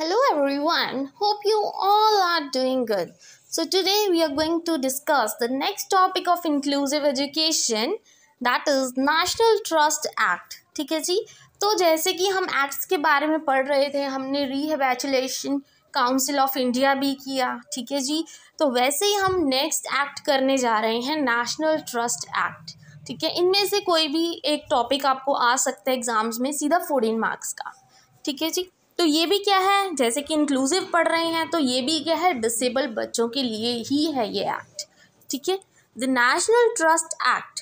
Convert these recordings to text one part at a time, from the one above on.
Hello everyone, hope you all are doing good. So today we are going to discuss the next topic of inclusive education that is National Trust Act. ठीक है जी तो जैसे कि हम acts के बारे में पढ़ रहे थे हमने रिहेबैचुलेशन काउंसिल ऑफ इंडिया भी किया ठीक है जी तो वैसे ही हम नेक्स्ट एक्ट करने जा रहे हैं नेशनल ट्रस्ट एक्ट ठीक है इनमें से कोई भी एक टॉपिक आपको आ सकता है एग्जाम्स में सीधा फोर्टीन मार्क्स का ठीक है जी तो ये भी क्या है जैसे कि इंक्लूसिव पढ़ रहे हैं तो ये भी क्या है डिसेबल बच्चों के लिए ही है ये एक्ट ठीक है the national trust act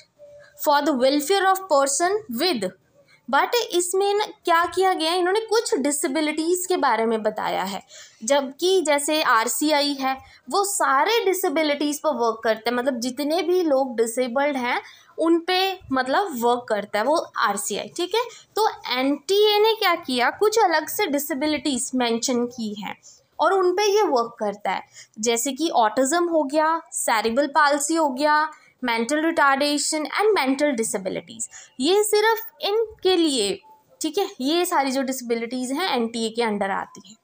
for the welfare of person with but इसमें क्या किया गया है इन्होंने कुछ डिसेबिलिटीज़ के बारे में बताया है जबकि जैसे आर है वो सारे डिसेबिलिटीज़ पर वर्क करते हैं मतलब जितने भी लोग डिसेबल्ड हैं उन पे मतलब वर्क करता है वो आर ठीक है तो एन ने क्या किया कुछ अलग से डिसेबिलिटीज़ मैंशन की हैं और उन पे ये वर्क करता है जैसे कि ऑटिज़म हो गया सैरिबल पालसी हो गया mental retardation and mental disabilities ये सिर्फ इनके लिए ठीक है ये सारी जो डिसबिलिटीज़ हैं एन के अंडर आती हैं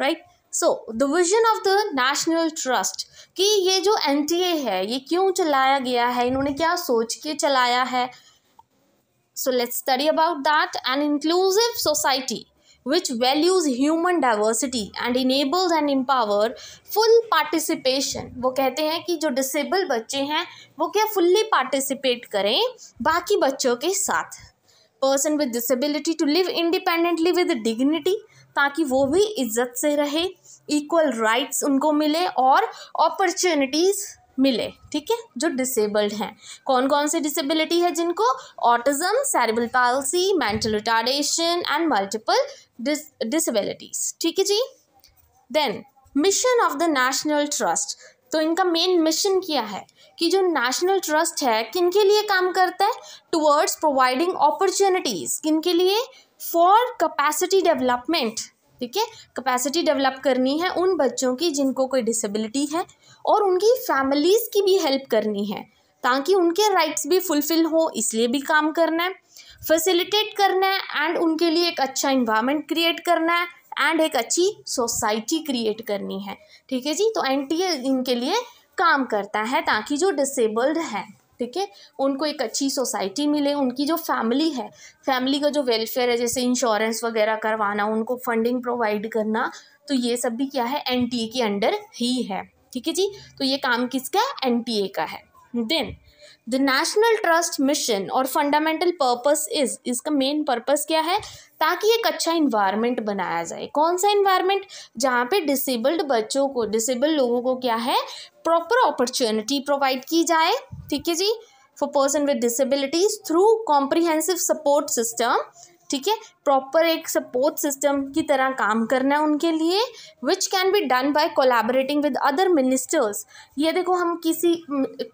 right so the vision of the national trust कि ये जो एन है ये क्यों चलाया गया है इन्होंने क्या सोच के चलाया है so let's study about that an inclusive society which values human diversity and enables and empower full participation वो कहते हैं कि जो डिसेबल बच्चे हैं वो क्या फुल्ली पार्टिसिपेट करें बाकी बच्चों के साथ person with disability to live independently with dignity ताकि वो भी इज्जत से रहे इक्वल राइट्स उनको मिले और अपॉर्चुनिटीज़ मिले ठीक है जो डिसेबल्ड हैं कौन कौन सी डिसेबिलिटी है जिनको autism cerebral palsy mental retardation and multiple disabilities ठीक है जी then mission of the national trust तो इनका मेन मिशन क्या है कि जो नेशनल ट्रस्ट है किन के लिए काम करता है टुवर्ड्स प्रोवाइडिंग अपॉर्चुनिटीज़ किन के लिए फॉर कैपेसिटी डेवलपमेंट ठीक है कैपेसिटी डेवलप करनी है उन बच्चों की जिनको कोई डिसेबिलिटी है और उनकी फैमिलीज़ की भी हेल्प करनी है ताकि उनके राइट्स भी फुलफ़िल हो इसलिए भी काम करना है फैसिलिटेट करना है एंड उनके लिए एक अच्छा इन्वायरमेंट क्रिएट करना है एंड एक अच्छी सोसाइटी क्रिएट करनी है ठीक है जी तो एन इनके लिए काम करता है ताकि जो डिसेबल्ड हैं ठीक है उनको एक अच्छी सोसाइटी मिले उनकी जो फैमिली है फैमिली का जो वेलफेयर है जैसे इंश्योरेंस वगैरह करवाना उनको फंडिंग प्रोवाइड करना तो ये सब भी क्या है एन के अंडर ही है ठीक है जी तो ये काम किसका एन का है then the national trust mission और फंडामेंटल पर्पस इज इसका मेन पर्पस क्या है ताकि एक अच्छा इन्वायरमेंट बनाया जाए कौन सा इन्वायरमेंट जहाँ पे डिसेबल्ड बच्चों को डिसेबल्ड लोगों को क्या है प्रॉपर अपॉर्चुनिटी प्रोवाइड की जाए ठीक है जी for person with disabilities through comprehensive support system ठीक है प्रॉपर एक सपोर्ट सिस्टम की तरह काम करना है उनके लिए which can be done by collaborating with other ministers ये देखो हम किसी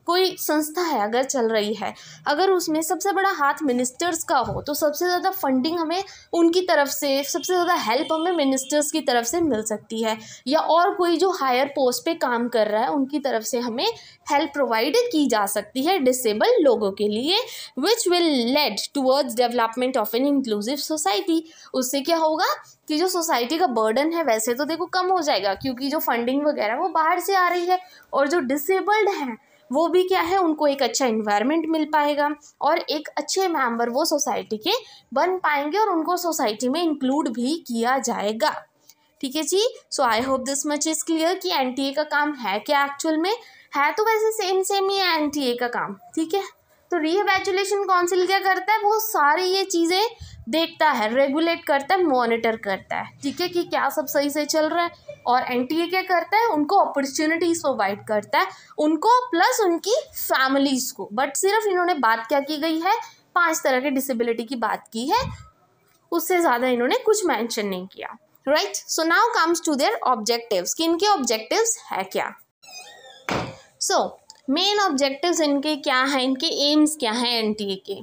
कोई संस्था है अगर चल रही है अगर उसमें सबसे बड़ा हाथ मिनिस्टर्स का हो तो सबसे ज़्यादा फंडिंग हमें उनकी तरफ से सबसे ज़्यादा हेल्प हमें मिनिस्टर्स की तरफ से मिल सकती है या और कोई जो हायर पोस्ट पर काम कर रहा है उनकी तरफ से हमें हेल्प प्रोवाइड की जा सकती है डिसेबल लोगों के लिए which will lead towards development of an inclusive society जाएगी उससे क्या होगा कि जो सोसाइटी का बर्डन है वैसे तो देखो कम हो जाएगा क्योंकि जो फंडिंग वगैरह वो बाहर से आ रही है और जो डिसेबल्ड हैं वो भी क्या है उनको एक अच्छा इन्वायरमेंट मिल पाएगा और एक अच्छे मेंबर वो सोसाइटी के बन पाएंगे और उनको सोसाइटी में इंक्लूड भी किया जाएगा ठीक है जी so I hope this much is clear कि एनटीए का काम है क्या एक्चुअल में है तो वैसे सेम सेम ही है एनटीए का काम ठीक है तो रिहेबैचुलेशन काउंसिल क्या करता है वो सारी ये चीज़ें देखता है रेगुलेट करता है मॉनिटर करता है ठीक है कि क्या सब सही से चल रहा है और एनटीए क्या करता है उनको अपॉर्चुनिटीज़ प्रोवाइड करता है उनको प्लस उनकी फैमिलीज़ को बट सिर्फ इन्होंने बात क्या की गई है पांच तरह के डिसेबिलिटी की बात की है उससे ज़्यादा इन्होंने कुछ मैंशन नहीं किया right so now comes to their objectives कि इनके ऑब्जेक्टिव्स है क्या सो so, मेन ऑब्जेक्टिव्स इनके क्या हैं इनके एम्स क्या हैं एनटीए के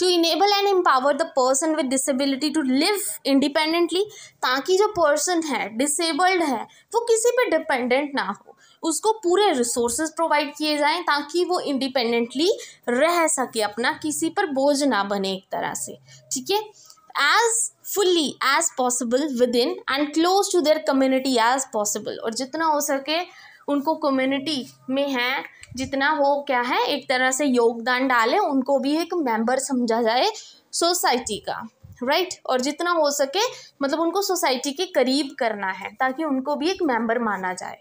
to enable and empower the person with disability to live independently ताकि जो पर्सन है डिसेबल्ड है वो किसी पर डिपेंडेंट ना हो उसको पूरे रिसोर्स प्रोवाइड किए जाएं ताकि वो इंडिपेंडेंटली रह सके अपना किसी पर बोझ ना बने एक तरह से ठीक है as fully as possible within and close to their community as possible और जितना हो सके उनको कम्युनिटी में हैं जितना हो क्या है एक तरह से योगदान डालें उनको भी एक मेंबर समझा जाए सोसाइटी का राइट right? और जितना हो सके मतलब उनको सोसाइटी के करीब करना है ताकि उनको भी एक मेंबर माना जाए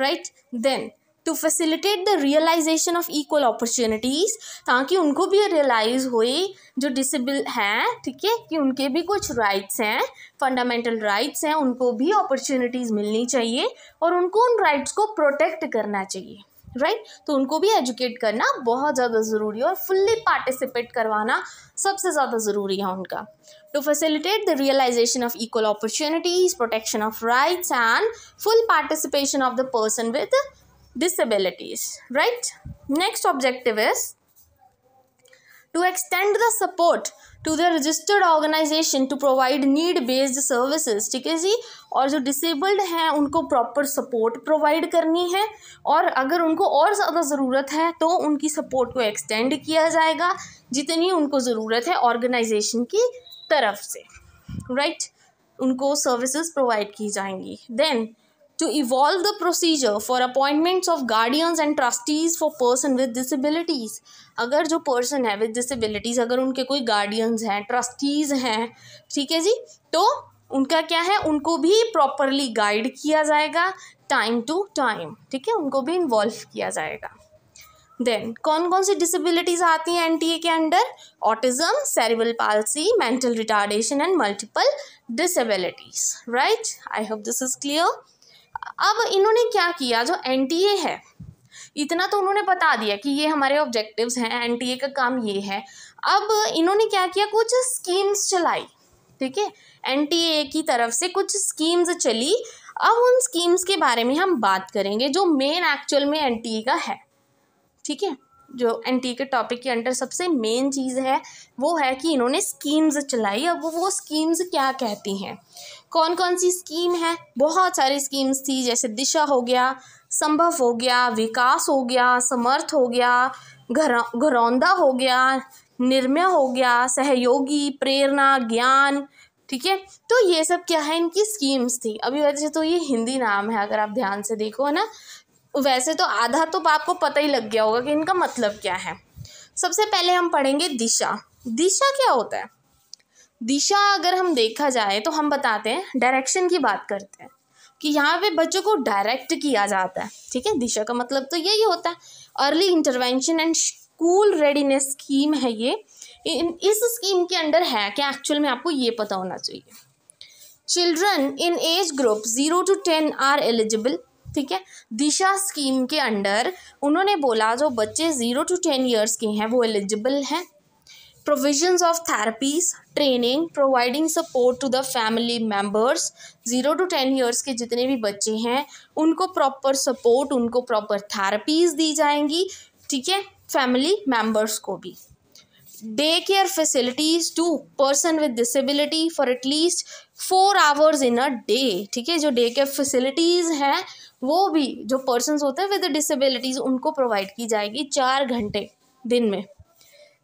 right then to facilitate the realisation of equal opportunities ताकि उनको भी रियलाइज़ होए जो डिसेबल हैं ठीक है कि उनके भी कुछ राइट्स हैं फंडामेंटल राइट्स हैं उनको भी अपॉर्चुनिटीज़ मिलनी चाहिए और उनको उन राइट्स को प्रोटेक्ट करना चाहिए राइट right? तो उनको भी एजुकेट करना बहुत ज़्यादा ज़रूरी है और फुल्ली पार्टिसिपेट करवाना सबसे ज़्यादा ज़रूरी है उनका to facilitate the realisation of equal opportunities protection of rights and full participation of the person with disabilities right next objective is to extend the support to the registered organisation to provide need based services ठीक है जी और जो disabled हैं उनको proper support provide करनी है और अगर उनको और ज़्यादा ज़रूरत है तो उनकी सपोर्ट को एक्सटेंड किया जाएगा जितनी उनको ज़रूरत है ऑर्गेनाइजेशन की तरफ से राइट right? उनको सर्विसेज प्रोवाइड की जाएंगी then to evolve the procedure for appointments of guardians and trustees for person with disabilities अगर जो person है with disabilities अगर उनके कोई guardians हैं trustees हैं ठीक है जी तो उनका क्या है उनको भी प्रॉपरली गाइड किया जाएगा टाइम टू टाइम ठीक है उनको भी इन्वॉल्व किया जाएगा देन कौन कौन सी डिसेबिलिटीज आती हैं एनटीए के under autism cerebral palsy mental retardation and multiple disabilities right I hope this is clear अब इन्होंने क्या किया जो एन है इतना तो उन्होंने बता दिया कि ये हमारे ऑब्जेक्टिव्स हैं एन का काम ये है अब इन्होंने क्या किया कुछ स्कीम्स चलाई ठीक है एन की तरफ से कुछ स्कीम्स चली अब उन स्कीम्स के बारे में हम बात करेंगे जो मेन एक्चुअल में एन का है ठीक है जो एन के टॉपिक के अंडर सबसे मेन चीज़ है वो है कि इन्होंने स्कीम्स चलाई अब वो वो स्कीम्स क्या कहती हैं कौन कौन सी स्कीम है बहुत सारी स्कीम्स थी जैसे दिशा हो गया संभव हो गया विकास हो गया समर्थ हो गया घर घरौंदा हो गया निर्मय हो गया सहयोगी प्रेरणा ज्ञान ठीक है तो ये सब क्या है इनकी स्कीम्स थी अभी वैसे तो ये हिंदी नाम है अगर आप ध्यान से देखो है ना वैसे तो आधा तो आपको पता ही लग गया होगा कि इनका मतलब क्या है सबसे पहले हम पढ़ेंगे दिशा दिशा क्या होता है दिशा अगर हम देखा जाए तो हम बताते हैं डायरेक्शन की बात करते हैं कि यहाँ पे बच्चों को डायरेक्ट किया जाता है ठीक है दिशा का मतलब तो यही होता है early intervention and school readiness scheme है ये इन इस स्कीम के अंडर है क्या एक्चुअल में आपको ये पता होना चाहिए children in age group zero to ten are eligible ठीक है दिशा स्कीम के अंडर उन्होंने बोला जो बच्चे ज़ीरो टू टेन ईयर्स के हैं वो एलिजिबल हैं provisions of therapies training providing support to the family members zero to ten years के जितने भी बच्चे हैं उनको प्रॉपर सपोर्ट उनको प्रॉपर थेरेपीज़ दी जाएंगी ठीक है फैमिली मेम्बर्स को भी day care facilities to person with disability for at least four hours in a day ठीक है जो डे केयर फैसिलिटीज़ हैं वो भी जो पर्सन होते हैं विद डिसबिलिटीज उनको प्रोवाइड की जाएगी चार घंटे दिन में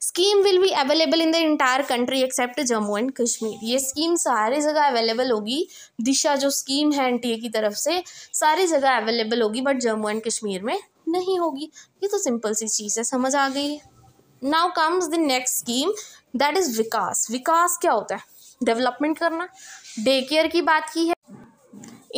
scheme will be available in the entire country except Jammu and Kashmir ये स्कीम सारी जगह अवेलेबल होगी दिशा जो स्कीम है एन की तरफ से सारी जगह अवेलेबल होगी बट जम्मू एंड कश्मीर में नहीं होगी ये तो सिंपल सी चीज़ है समझ आ गई now comes the next scheme that is Vikas Vikas क्या होता है डेवलपमेंट करना डे केयर की बात की है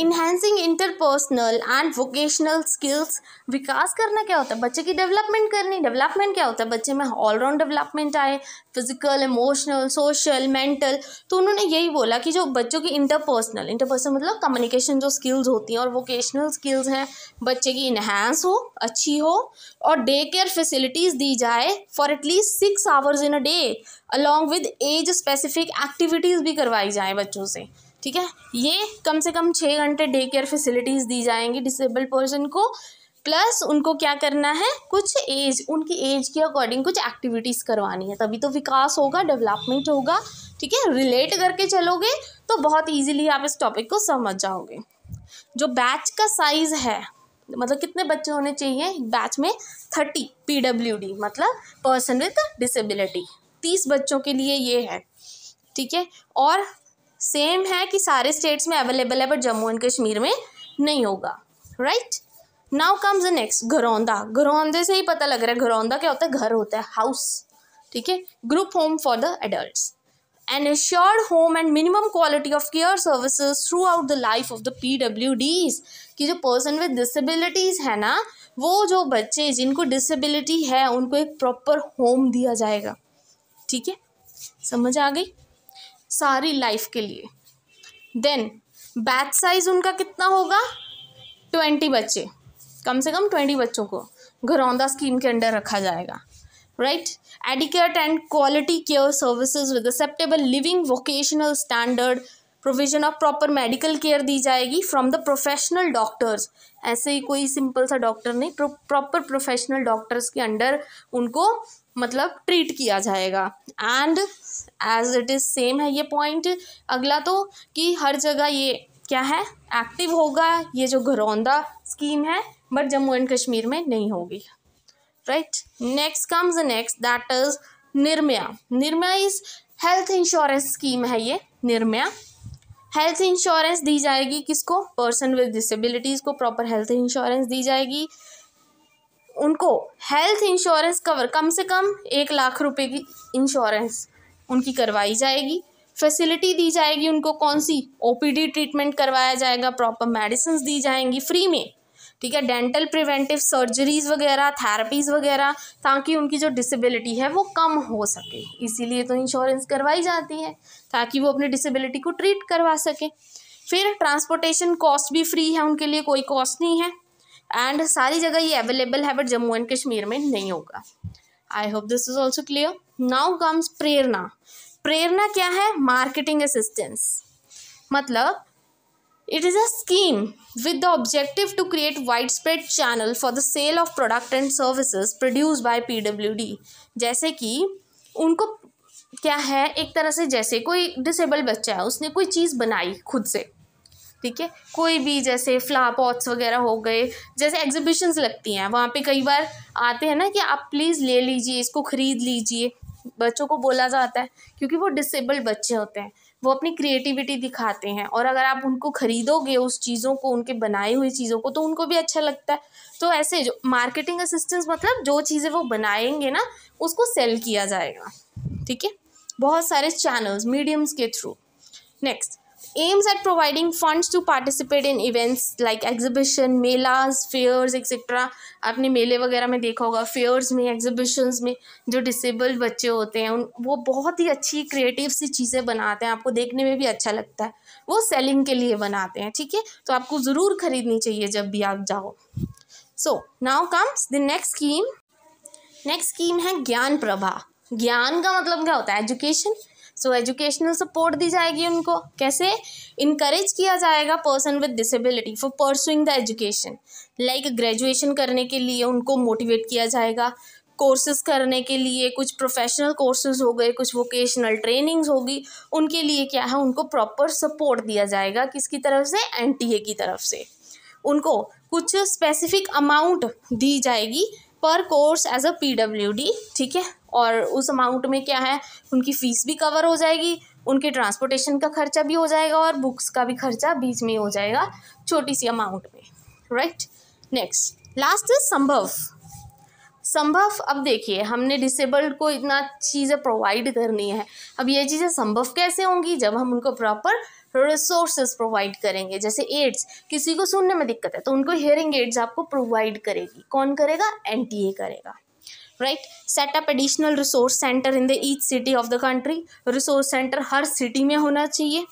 enhancing interpersonal and vocational skills Vikas करना क्या होता है बच्चे की डेवलपमेंट करनी डेवलपमेंट क्या होता है बच्चे में ऑलराउंड डेवलपमेंट आए फिजिकल इमोशनल सोशल मेंटल तो उन्होंने यही बोला कि जो बच्चों की इंटरपर्सनल इंटरपर्सनल मतलब कम्युनिकेशन जो स्किल्स होती हैं और वोकेशनल स्किल्स हैं बच्चे की इन्हांस हो अच्छी हो और डे केयर फैसिलिटीज़ दी जाए for at least six hours in a day along with as specific activities भी करवाई जाए बच्चों से ठीक है ये कम से कम छः घंटे डे केयर फैसिलिटीज़ दी जाएंगी डिसेबल पर्सन को प्लस उनको क्या करना है कुछ एज उनकी एज के अकॉर्डिंग कुछ एक्टिविटीज़ करवानी है तभी तो विकास होगा डेवलपमेंट होगा ठीक है रिलेट करके चलोगे तो बहुत इजीली आप इस टॉपिक को समझ जाओगे जो बैच का साइज़ है मतलब कितने बच्चे होने चाहिए बैच में थर्टी पी डब्ल्यू डी मतलब पर्सन विथ डिसेबिलिटी तीस बच्चों के लिए ये है ठीक है और सेम है कि सारे स्टेट्स में अवेलेबल है बट जम्मू एंड कश्मीर में नहीं होगा right now comes the next Gharaunda घरौंदे से ही पता लग रहा है घरौंदा क्या होता है घर होता है हाउस ठीक है group home for the adult and home and minimum quality of care services throughout the life of the P W Ds की जो पर्सन विद डिसबिलिटीज है ना वो जो बच्चे जिनको डिसबिलिटी है उनको एक प्रॉपर होम दिया जाएगा ठीक है समझ आ गई सारी लाइफ के लिए देन बैच साइज उनका कितना होगा ट्वेंटी बच्चे कम से कम ट्वेंटी बच्चों को घरौंदा स्कीम के अंडर रखा जाएगा right adequate and quality care services with acceptable living vocational standard provision of proper medical care दी जाएगी फ्रॉम द प्रोफेशनल डॉक्टर्स ऐसे ही कोई सिंपल सा डॉक्टर नहीं प्रॉपर प्रोफेशनल डॉक्टर्स के अंडर उनको मतलब ट्रीट किया जाएगा and as it is same है ये पॉइंट अगला तो कि हर जगह ये क्या है एक्टिव होगा ये जो घरौंदा स्कीम है बट जम्मू एंड कश्मीर में नहीं होगी right next comes next that is Niramaya Niramaya is health insurance scheme है ये निर्मया हेल्थ इंश्योरेंस दी जाएगी किसको पर्सन विद डिसेबिलिटीज़ को प्रॉपर हेल्थ इंश्योरेंस दी जाएगी उनको हेल्थ इंश्योरेंस कवर कम से कम एक लाख रुपए की इंश्योरेंस उनकी करवाई जाएगी फैसिलिटी दी जाएगी उनको कौन सी ओपीडी ट्रीटमेंट करवाया जाएगा प्रॉपर मेडिसिन दी जाएंगी फ्री में ठीक है डेंटल प्रिवेंटिव सर्जरीज वगैरह थेरेपीज वगैरह ताकि उनकी जो डिसेबिलिटी है वो कम हो सके इसीलिए तो इंश्योरेंस करवाई जाती है ताकि वो अपनी डिसेबिलिटी को ट्रीट करवा सकें फिर ट्रांसपोर्टेशन कॉस्ट भी फ्री है उनके लिए कोई कॉस्ट नहीं है एंड सारी जगह ये अवेलेबल है बट जम्मू एंड कश्मीर में नहीं होगा I hope this is also clear now comes Prerna Prerna क्या है मार्केटिंग असिस्टेंस मतलब it scheme with the objective to create wide spread channel for the sale of product and services produce services P W D जैसे कि उनको क्या है एक तरह से जैसे कोई डिसेबल बच्चा है उसने कोई चीज़ बनाई खुद से ठीक है कोई भी जैसे पॉट्स वगैरह हो गए जैसे एग्जीबिशंस लगती हैं वहाँ पे कई बार आते हैं ना कि आप प्लीज़ ले लीजिए इसको ख़रीद लीजिए बच्चों को बोला जाता है क्योंकि वो डिसेबल्ड बच्चे होते हैं वो अपनी क्रिएटिविटी दिखाते हैं और अगर आप उनको ख़रीदोगे उस चीज़ों को उनके बनाई हुई चीज़ों को तो उनको भी अच्छा लगता है तो ऐसे जो मार्केटिंग असिस्टेंस मतलब जो चीज़ें वो बनाएंगे ना उसको सेल किया जाएगा ठीक है बहुत सारे चैनल्स मीडियम्स के through next aims at providing funds to participate in events like exhibition melas fairs etcetera आपने मेले वगैरह में देखा होगा फेयर्स में exhibitions में जो डिसेबल्ड बच्चे होते हैं उन वो बहुत ही अच्छी क्रिएटिव सी चीज़ें बनाते हैं आपको देखने में भी अच्छा लगता है वो सेलिंग के लिए बनाते हैं ठीक है तो आपको ज़रूर ख़रीदनी चाहिए जब भी आप जाओ so now comes the next scheme next scheme है ज्ञान प्रभा ज्ञान का मतलब क्या होता है एजुकेशन सो एजुकेशनल सपोर्ट दी जाएगी उनको कैसे इनक्रेज किया जाएगा person with disability for pursuing the education like graduation करने के लिए उनको मोटिवेट किया जाएगा कोर्सेज करने के लिए कुछ प्रोफेशनल कोर्सेज हो गए कुछ वोकेशनल ट्रेनिंग्स होगी उनके लिए क्या है उनको प्रॉपर सपोर्ट दिया जाएगा किसकी तरफ से एन की तरफ से उनको कुछ स्पेसिफिक अमाउंट दी जाएगी पर कोर्स एज अ पी ठीक है और उस अमाउंट में क्या है उनकी फ़ीस भी कवर हो जाएगी उनके ट्रांसपोर्टेशन का खर्चा भी हो जाएगा और बुक्स का भी खर्चा बीच में हो जाएगा छोटी सी अमाउंट में right next last is Sambhav Sambhav अब देखिए हमने डिसेबल्ड को इतना चीज़ें प्रोवाइड करनी है अब ये चीज़ें संभव कैसे होंगी जब हम उनको प्रॉपर रिसोर्सेज प्रोवाइड करेंगे जैसे एड्स किसी को सुनने में दिक्कत है तो उनको हियरिंग एड्स आपको प्रोवाइड करेगी कौन करेगा एनटीए करेगा right setup additional resource centre in in the each city of the country resource हर सिटी में होना चाहिए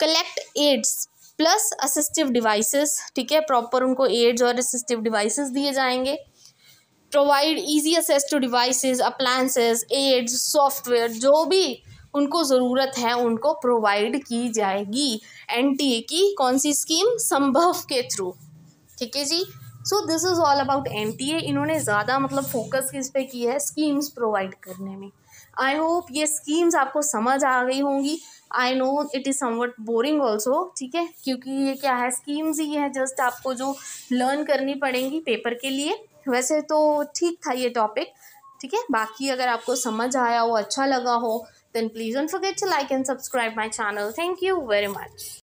collect aids plus assistive devices ठीक है प्रॉपर उनको एड्स और असिस्टिव डिवाइसेस दिए जाएंगे provide easy access to devices appliances aids software जो भी उनको ज़रूरत है उनको प्रोवाइड की जाएगी एनटीए की कौन सी स्कीम संभव के थ्रू ठीक है जी so this is all about um इन्होंने ज़्यादा मतलब फोकस किस पे की है स्कीम्स प्रोवाइड करने में आई होप ये स्कीम्स आपको समझ आ गई होंगी I know it is somewhat boring also ठीक है क्योंकि ये क्या है स्कीम्स ही है जस्ट आपको जो लर्न करनी पड़ेंगी पेपर के लिए वैसे तो ठीक था ये टॉपिक ठीक है बाकी अगर आपको समझ आया हो अच्छा लगा हो then please don't forget to like and subscribe my channel thank you very much